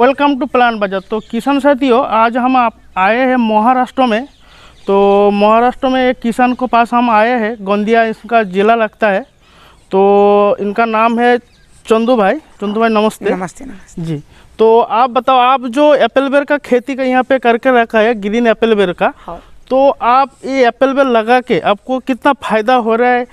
Welcome to plan budget तो किसान साथियों आज हम आप आए हैं महाराष्ट्र में तो महाराष्ट्र में एक किसान को पास हम आए हैं गोंदिया इसका ज़िला लगता है तो इनका नाम है चंदू भाई चंदू भाई नमस्ते नमस्ते जी तो आप बताओ आप जो एप्पल बेर का खेती का यहाँ पे करके रखा है ग्रीन एप्पल बेर का हाँ। तो आप ये एप्पल बेर लगा के आपको कितना फ़ायदा हो रहा है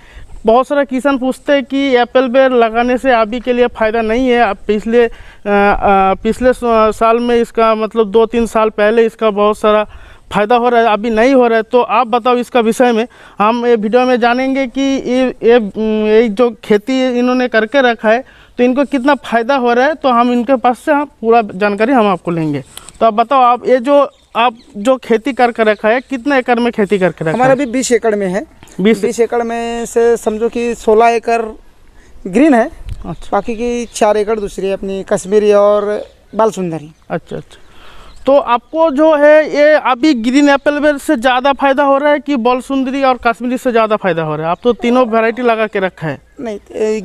बहुत सारे किसान पूछते हैं कि एप्पल बेर लगाने से अभी के लिए फ़ायदा नहीं है अब पिछले आ, पिछले साल में इसका मतलब दो तीन साल पहले इसका बहुत सारा फ़ायदा हो रहा है अभी नहीं हो रहा है तो आप बताओ इसका विषय में हम ये वीडियो में जानेंगे कि ये ये ये जो खेती इन्होंने करके रखा है तो इनको कितना फ़ायदा हो रहा है तो हम इनके पास से हम पूरा जानकारी हम आपको लेंगे तो आप बताओ आप ये जो आप जो खेती कर कर रखा है कितने एकड़ में खेती कर कर रखा हमारा अभी बीस एकड़ में है बीस बीस एकड़ में से समझो कि सोलह एकड़ ग्रीन है अच्छा बाकी की चार एकड़ दूसरी है अपनी कश्मीरी और बाल सुंदरी अच्छा अच्छा तो आपको जो है ये अभी ग्रीन एप्पल से ज़्यादा फायदा हो रहा है कि बाल सुंदरी और कश्मीरी से ज़्यादा फायदा हो रहा है आप तो तीनों वेराइटी लगा के रखा है नहीं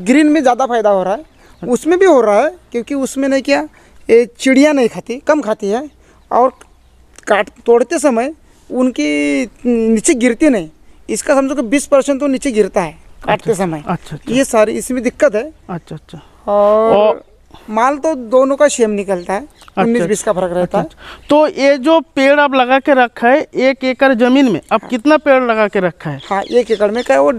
ग्रीन में ज़्यादा फायदा हो रहा है अच्छा। उसमें भी हो रहा है क्योंकि उसमें नहीं क्या ये चिड़िया नहीं खाती कम खाती है और काट तोड़ते समय उनकी नीचे गिरती नहीं इसका समझो कि बीस परसेंट तो नीचे गिरता है काटते अच्छा, समय अच्छा, अच्छा ये सारी इसमें दिक्कत है अच्छा अच्छा और, माल तो दोनों का सेम निकलता है अच्छा, उन्नीस अच्छा। बीस का फर्क रहता अच्छा, है तो ये जो पेड़ आप लगा के रखा है एक एकड़ जमीन में अब हाँ। कितना पेड़ लगा के रखा है हाँ एक एकड़ में क्या वो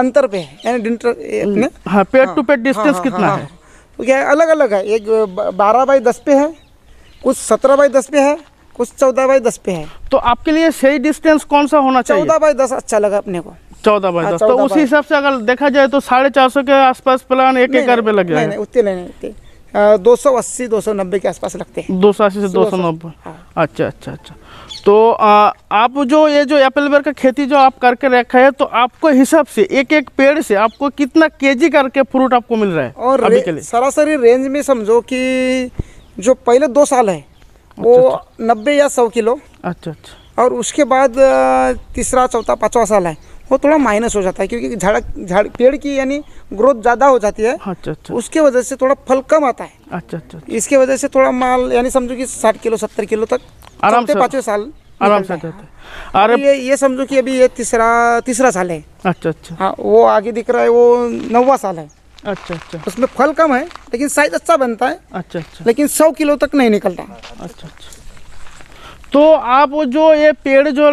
अंतर पे है यानी हाँ पेड़ हाँ, टू पेड़ डिस्टेंस हाँ, कितना है तो क्या अलग अलग है एक बारह बाई दस पे है कुछ सत्रह बाई दस पे है कुछ चौदह बाई दस पे है तो आपके लिए सही डिस्टेंस कौन सा होना चाहिए चौदह बाई दस अच्छा लगा अपने को चौदह बाई हाँ, दस तो उसी हिसाब से अगर देखा जाए तो साढ़े चार सौ के आसपास प्लान एक एक रुपए लग जाए उतने नहीं दो सौ अस्सी दो सौ नब्बे के आसपास लगते हैं दो सौ अस्सी से दो सौ नब्बे हाँ। अच्छा अच्छा अच्छा तो आ, आप जो ये जो एप्पल बेर का खेती जो आप करके रखा है तो आपको हिसाब से एक एक पेड़ से आपको कितना केजी करके फ्रूट आपको मिल रहा है और अभी के लिए सरासरी रेंज में समझो कि जो पहले दो साल है वो अच्छा, अच्छा। नब्बे या सौ किलो अच्छा अच्छा और उसके बाद तीसरा चौथा पाँचवा साल है वो थोड़ा माइनस हो जाता है क्योंकि झाड़ झाड़ पेड़ की यानी ग्रोथ ज़्यादा हो जाती है अच्छा अच्छा उसके वजह से थोड़ा फल कम आता है अच्छा, अच्छा अच्छा इसके वजह से थोड़ा माल यानी समझो कि साठ किलो सत्तर किलो तक आराम से पाँचवें साल आराम से जाता है ये ये समझो कि अभी ये तीसरा तीसरा साल है अच्छा अच्छा हाँ वो आगे दिख रहा है वो नौवा साल है अच्छा अच्छा उसमें फल कम है लेकिन साइज अच्छा बनता है अच्छा अच्छा लेकिन सौ किलो तक नहीं निकलता अच्छा अच्छा तो आप जो ये पेड़ जो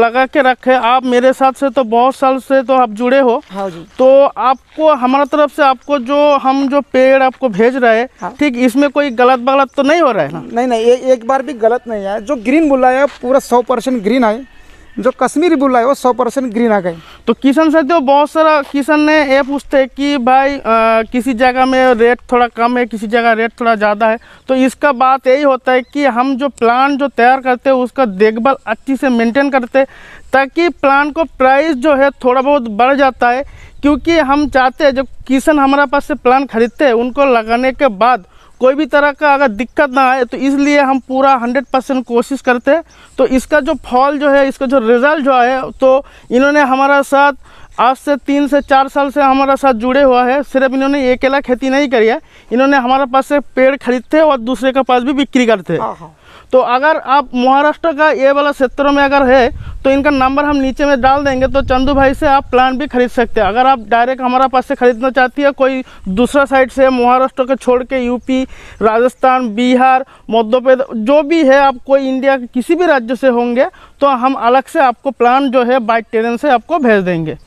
लगा के रखे आप मेरे साथ से तो बहुत साल से तो आप जुड़े हो हाँ जी। तो आपको हमारा तरफ से आपको जो हम जो पेड़ आपको भेज रहे हैं हाँ। ठीक इसमें कोई गलत बलत तो नहीं हो रहा है ना नहीं नहीं ए, एक बार भी गलत नहीं है जो ग्रीन बोला है पूरा सौ परसेंट ग्रीन है जो कश्मीरी बुलाए है वो सौ परसेंट ग्रीन आ गए तो किसान जो तो बहुत सारा किसान ने ये पूछते हैं कि भाई आ, किसी जगह में रेट थोड़ा कम है किसी जगह रेट थोड़ा ज़्यादा है तो इसका बात यही होता है कि हम जो प्लान जो तैयार करते हैं उसका देखभाल अच्छी से मेंटेन करते ताकि प्लान को प्राइस जो है थोड़ा बहुत बढ़ जाता है क्योंकि हम चाहते हैं जब किसान हमारा पास से प्लान खरीदते हैं उनको लगाने के बाद कोई भी तरह का अगर दिक्कत ना आए तो इसलिए हम पूरा 100 परसेंट कोशिश करते हैं तो इसका जो फॉल जो है इसका जो रिज़ल्ट जो है तो इन्होंने हमारा साथ आज से तीन से चार साल से हमारा साथ जुड़े हुआ है सिर्फ इन्होंने अकेला खेती नहीं करी है इन्होंने हमारे पास से पेड़ खरीदते और दूसरे के पास भी बिक्री करते हाँ, हाँ। तो अगर आप महाराष्ट्र का ये वाला क्षेत्रों में अगर है तो इनका नंबर हम नीचे में डाल देंगे तो चंदू भाई से आप प्लांट भी खरीद सकते हैं अगर आप डायरेक्ट हमारा पास से खरीदना चाहती है कोई दूसरा साइड से महाराष्ट्र को छोड़ के यूपी राजस्थान बिहार मध्य प्रदेश जो भी है आप कोई इंडिया के किसी भी राज्य से होंगे तो हम अलग से आपको प्लान जो है बाइक ट्रेन से आपको भेज देंगे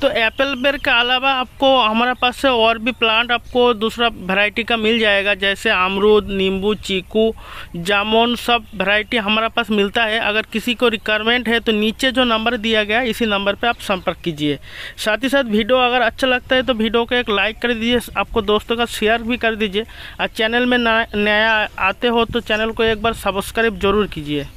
तो एप्पल बेर के अलावा आपको हमारे पास से और भी प्लांट आपको दूसरा वैरायटी का मिल जाएगा जैसे अमरूद नींबू चीकू जामुन सब वैरायटी हमारे पास मिलता है अगर किसी को रिक्वायरमेंट है तो नीचे जो नंबर दिया गया इसी नंबर पे आप संपर्क कीजिए साथ ही साथ वीडियो अगर अच्छा लगता है तो वीडियो को एक लाइक कर दीजिए आपको दोस्तों का शेयर भी कर दीजिए और चैनल में नया आते हो तो चैनल को एक बार सब्सक्राइब जरूर कीजिए